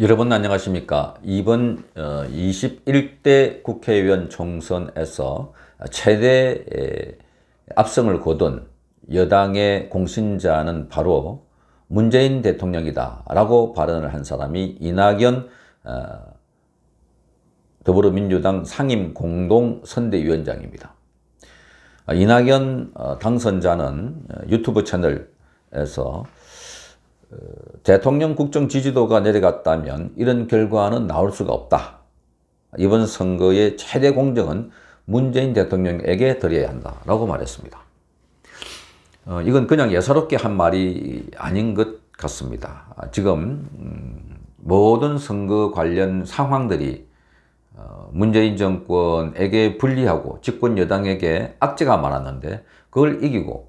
여러분 안녕하십니까 이번 21대 어, 국회의원 총선에서 최대 압승을 거둔 여당의 공신자는 바로 문재인 대통령이다 라고 발언을 한 사람이 이낙연 어, 더불어민주당 상임공동선대위원장입니다. 이낙연 어, 당선자는 유튜브 채널에서 대통령 국정 지지도가 내려갔다면 이런 결과는 나올 수가 없다. 이번 선거의 최대 공정은 문재인 대통령에게 드려야 한다라고 말했습니다. 어, 이건 그냥 예사롭게 한 말이 아닌 것 같습니다. 아, 지금 음, 모든 선거 관련 상황들이 어, 문재인 정권에게 불리하고 집권 여당에게 악재가 많았는데 그걸 이기고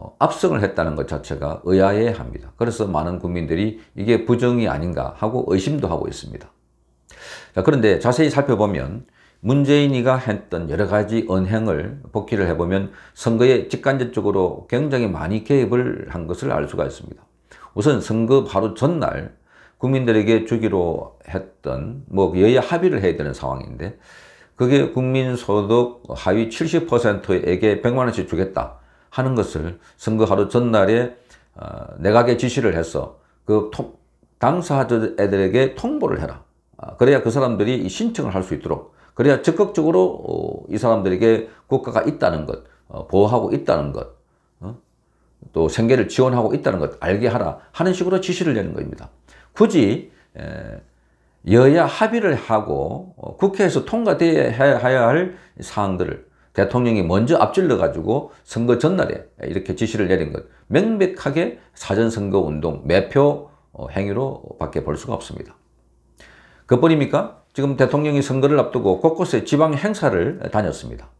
어, 압승을 했다는 것 자체가 의아해합니다. 그래서 많은 국민들이 이게 부정이 아닌가 하고 의심도 하고 있습니다. 자, 그런데 자세히 살펴보면 문재인이가 했던 여러 가지 언행을 복기를 해보면 선거에 직간접적으로 굉장히 많이 개입을 한 것을 알 수가 있습니다. 우선 선거 바로 전날 국민들에게 주기로 했던 뭐 여야 합의를 해야 되는 상황인데 그게 국민소득 하위 70%에게 100만원씩 주겠다. 하는 것을 선거 하루 전날에 어, 내각에 지시를 해서 그 당사자들에게 통보를 해라. 아, 그래야 그 사람들이 신청을 할 수 있도록 그래야 적극적으로 어, 이 사람들에게 국가가 있다는 것, 어, 보호하고 있다는 것, 또 생계를 지원하고 있다는 것 알게 하라 하는 식으로 지시를 내는 겁니다. 굳이 여야 합의를 하고 국회에서 통과되어야 할 사항들을 대통령이 먼저 앞질러 가지고 선거 전날에 이렇게 지시를 내린 것 명백하게 사전선거 운동 매표 어, 행위로 밖에 볼 수가 없습니다. 그뿐입니까? 지금 대통령이 선거를 앞두고 곳곳에 지방 행사를 다녔습니다.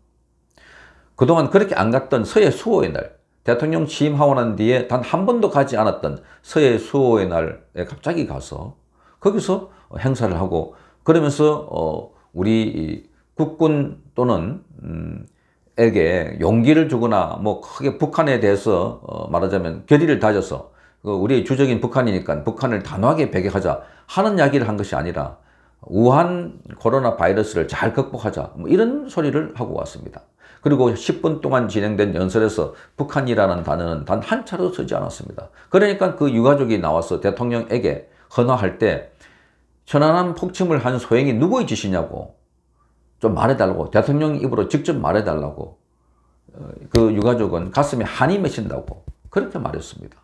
그동안 그렇게 안 갔던 서해 수호의 날 대통령 취임하고 난 뒤에 단 한 번도 가지 않았던 서해 수호의 날에 갑자기 가서 거기서 행사를 하고 그러면서 어, 우리 국군 또는 음, 에게 용기를 주거나 뭐 크게 북한에 대해서 어 말하자면 결의를 다져서 그 우리의 주적인 북한이니까 북한을 단호하게 배격하자 하는 이야기를 한 것이 아니라 우한 코로나 바이러스를 잘 극복하자 뭐 이런 소리를 하고 왔습니다. 그리고 10분 동안 진행된 연설에서 북한이라는 단어는 단 한 차례도 쓰지 않았습니다. 그러니까 그 유가족이 나와서 대통령에게 헌화할 때 천안함 폭침을 한 소행이 누구의 짓이냐고 좀 말해달라고 대통령 입으로 직접 말해달라고 어, 그 유가족은 가슴에 한이 맺힌다고 그렇게 말했습니다.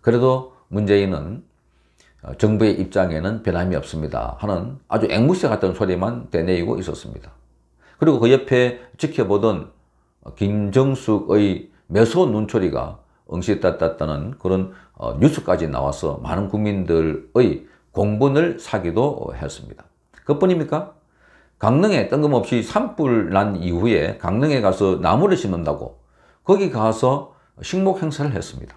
그래도 문재인은 어, 정부의 입장에는 변함이 없습니다 하는 아주 앵무새 같은 소리만 되뇌이고 있었습니다. 그리고 그 옆에 지켜보던 김정숙의 매소 눈초리가 응시따따따는 그런 어, 뉴스까지 나와서 많은 국민들의 공분을 사기도 했습니다. 그뿐입니까? 강릉에 뜬금없이 산불 난 이후에 강릉에 가서 나무를 심는다고 거기 가서 식목 행사를 했습니다.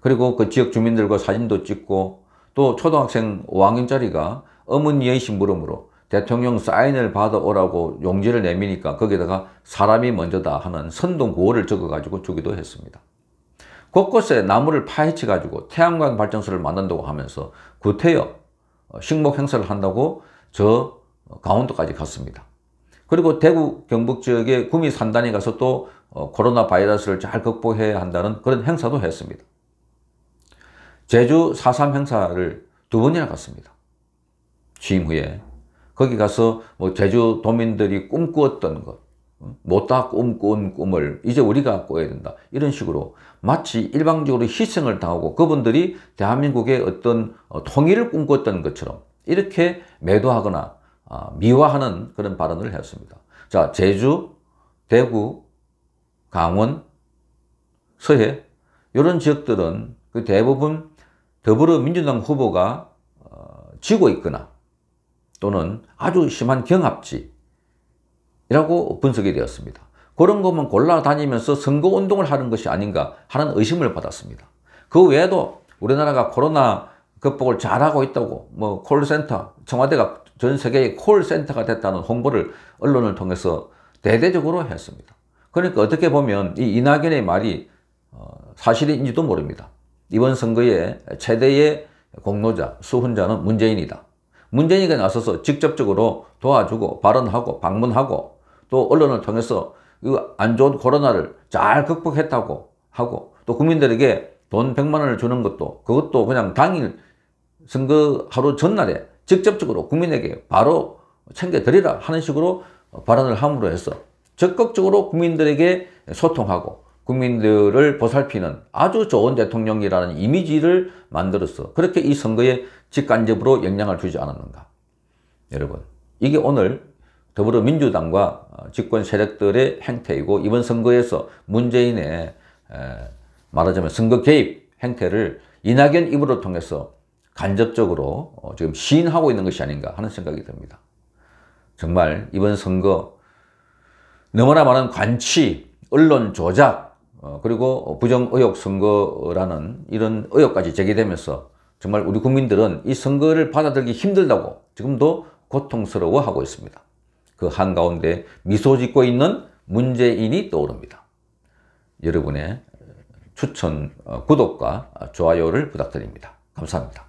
그리고 그 지역 주민들과 사진도 찍고 또 초등학생 5학년짜리가 어머니의 심부름으로 대통령 사인을 받아오라고 용지를 내미니까 거기다가 사람이 먼저다 하는 선동 구호를 적어가지고 주기도 했습니다. 곳곳에 나무를 파헤쳐가지고 태양광 발전소를 만든다고 하면서 구태여 식목 행사를 한다고 저 어, 강원도까지 갔습니다. 그리고 대구 경북 지역의 구미 산단에 가서 또 어, 코로나 바이러스를 잘 극복해야 한다는 그런 행사도 했습니다. 제주 4.3 행사를 두 번이나 갔습니다. 취임 후에 거기 가서 뭐 제주 도민들이 꿈꾸었던 것 어, 못다 꿈꾼 꿈을 이제 우리가 꿔야 된다 이런 식으로 마치 일방적으로 희생을 당하고 그분들이 대한민국의 어떤 통일을 꿈꿨던 것처럼 이렇게 매도하거나 아, 미화하는 그런 발언을 했습니다. 자, 제주, 대구, 강원, 서해 이런 지역들은 그 대부분 더불어민주당 후보가 어, 지고 있거나 또는 아주 심한 경합지라고 분석이 되었습니다. 그런 것만 골라다니면서 선거운동을 하는 것이 아닌가 하는 의심을 받았습니다. 그 외에도 우리나라가 코로나 극복을 잘하고 있다고 뭐 콜센터 청와대가 전 세계의 콜센터가 됐다는 홍보를 언론을 통해서 대대적으로 했습니다. 그러니까 어떻게 보면 이 이낙연의 말이 어, 사실인지도 모릅니다. 이번 선거에 최대의 공로자, 수훈자는 문재인이다. 문재인에게 나서서 직접적으로 도와주고 발언하고 방문하고 또 언론을 통해서 그 안 좋은 코로나를 잘 극복했다고 하고 또 국민들에게 돈 100만 원을 주는 것도 그것도 그냥 당일 선거 하루 전날에 직접적으로 국민에게 바로 챙겨드리라 하는 식으로 발언을 함으로 해서 적극적으로 국민들에게 소통하고 국민들을 보살피는 아주 좋은 대통령이라는 이미지를 만들어서 그렇게 이 선거에 직간접으로 영향을 주지 않았는가. 여러분, 이게 오늘 더불어민주당과 집권 세력들의 행태이고 이번 선거에서 문재인의 말하자면 선거 개입 행태를 이낙연 입으로 통해서 간접적으로 어, 지금 시인하고 있는 것이 아닌가 하는 생각이 듭니다. 정말 이번 선거 너무나 많은 관치, 언론 조작, 어, 그리고 부정의혹 선거라는 이런 의혹까지 제기되면서 정말 우리 국민들은 이 선거를 받아들기 힘들다고 지금도 고통스러워하고 있습니다. 그 한가운데 미소 짓고 있는 문재인이 떠오릅니다. 여러분의 추천, 어, 구독과 좋아요를 부탁드립니다. 감사합니다.